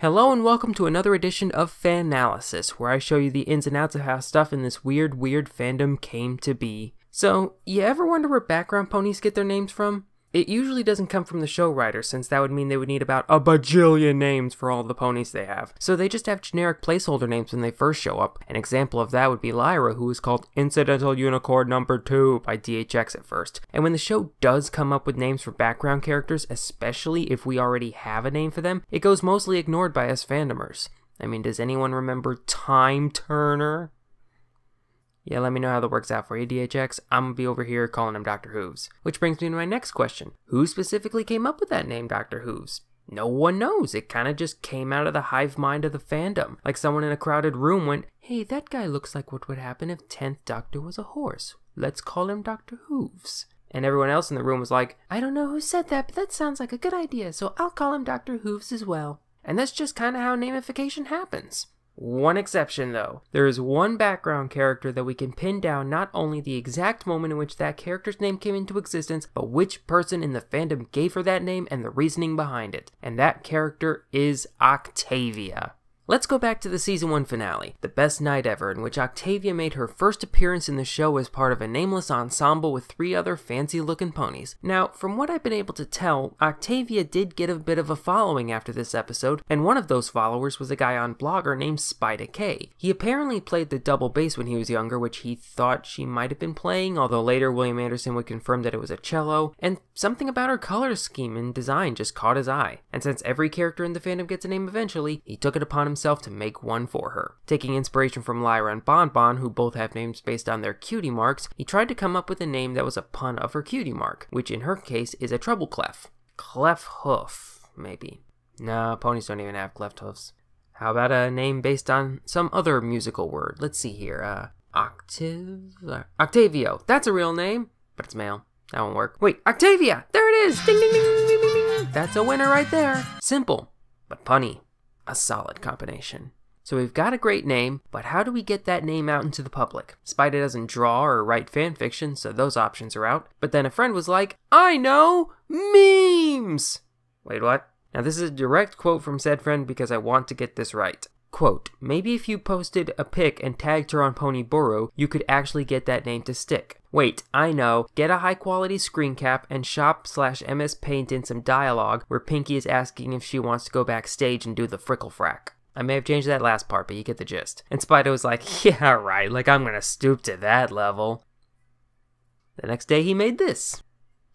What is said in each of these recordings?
Hello and welcome to another edition of Fan Analysis, where I show you the ins and outs of how stuff in this weird, weird fandom came to be. So, you ever wonder where background ponies get their names from? It usually doesn't come from the show writer, since that would mean they would need about a bajillion names for all the ponies they have. So they just have generic placeholder names when they first show up. An example of that would be Lyra, who is called Incidental Unicorn Number 2 by DHX at first. And when the show does come up with names for background characters, especially if we already have a name for them, it goes mostly ignored by us fandomers. I mean, does anyone remember Time Turner? Yeah, let me know how that works out for you, DHX. I'm gonna be over here calling him Dr. Hooves. Which brings me to my next question. Who specifically came up with that name, Dr. Hooves? No one knows. It kind of just came out of the hive mind of the fandom. Like someone in a crowded room went, hey, that guy looks like what would happen if 10th Doctor was a horse. Let's call him Dr. Hooves. And everyone else in the room was like, I don't know who said that, but that sounds like a good idea, so I'll call him Dr. Hooves as well. And that's just kind of how namification happens. One exception though. There is one background character that we can pin down not only the exact moment in which that character's name came into existence, but which person in the fandom gave her that name and the reasoning behind it. And that character is Octavia. Let's go back to the season 1 finale, The Best Night Ever, in which Octavia made her first appearance in the show as part of a nameless ensemble with three other fancy looking ponies. Now, from what I've been able to tell, Octavia did get a bit of a following after this episode, and one of those followers was a guy on Blogger named Spida K. He apparently played the double bass when he was younger, which he thought she might have been playing, although later William Anderson would confirm that it was a cello, and something about her color scheme and design just caught his eye. And since every character in the fandom gets a name eventually, he took it upon himself himself to make one for her. Taking inspiration from Lyra and Bonbon, who both have names based on their cutie marks, he tried to come up with a name that was a pun of her cutie mark, which in her case is a treble clef. Clef hoof, maybe. Nah, ponies don't even have cleft hoofs. How about a name based on some other musical word? Let's see here. Uh, Octave? Octavio. That's a real name, but it's male. That won't work. Wait, Octavia! There it is! Ding, ding, ding, ding, ding, ding, ding. That's a winner right there. Simple, but punny a solid combination. So we've got a great name, but how do we get that name out into the public? Spider doesn't draw or write fan fiction, so those options are out. But then a friend was like, I know memes! Wait, what? Now, this is a direct quote from said friend because I want to get this right. Quote, maybe if you posted a pic and tagged her on Boru, you could actually get that name to stick. Wait, I know. Get a high quality screen cap and shop slash MS Paint in some dialogue where Pinky is asking if she wants to go backstage and do the frickle frack. I may have changed that last part, but you get the gist. And Spider was like, yeah, right, like I'm gonna stoop to that level. The next day he made this.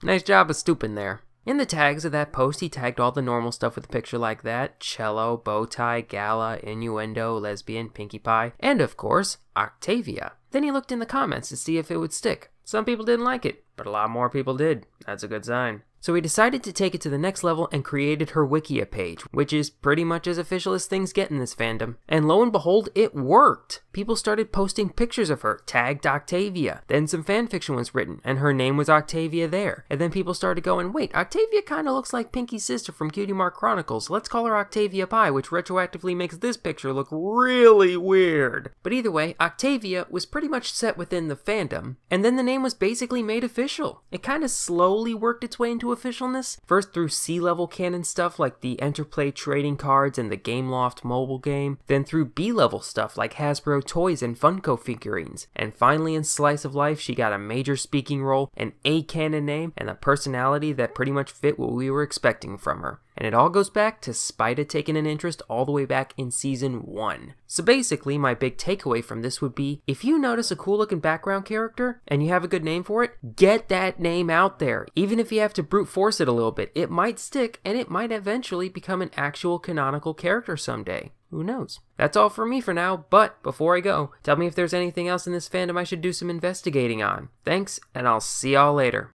Nice job of stooping there. In the tags of that post, he tagged all the normal stuff with a picture like that cello, bow tie, gala, innuendo, lesbian, pinkie pie, and of course, Octavia. Then he looked in the comments to see if it would stick. Some people didn't like it, but a lot more people did. That's a good sign. So we decided to take it to the next level and created her Wikia page, which is pretty much as official as things get in this fandom. And lo and behold, it worked! People started posting pictures of her, tagged Octavia. Then some fanfiction was written, and her name was Octavia there. And then people started going, wait, Octavia kinda looks like Pinky's sister from Cutie Mark Chronicles, let's call her Octavia Pie, which retroactively makes this picture look really weird. But either way, Octavia was pretty much set within the fandom, and then the name was basically made official. It kinda slowly worked its way into officialness, first through C-level canon stuff like the Interplay trading cards and the Gameloft mobile game, then through B-level stuff like Hasbro toys and Funko figurines, and finally in Slice of Life she got a major speaking role, an A-canon name, and a personality that pretty much fit what we were expecting from her. And it all goes back to Spida taking an interest all the way back in season 1. So basically, my big takeaway from this would be if you notice a cool looking background character and you have a good name for it, get that name out there. Even if you have to brute force it a little bit, it might stick and it might eventually become an actual canonical character someday. Who knows? That's all for me for now, but before I go, tell me if there's anything else in this fandom I should do some investigating on. Thanks, and I'll see y'all later.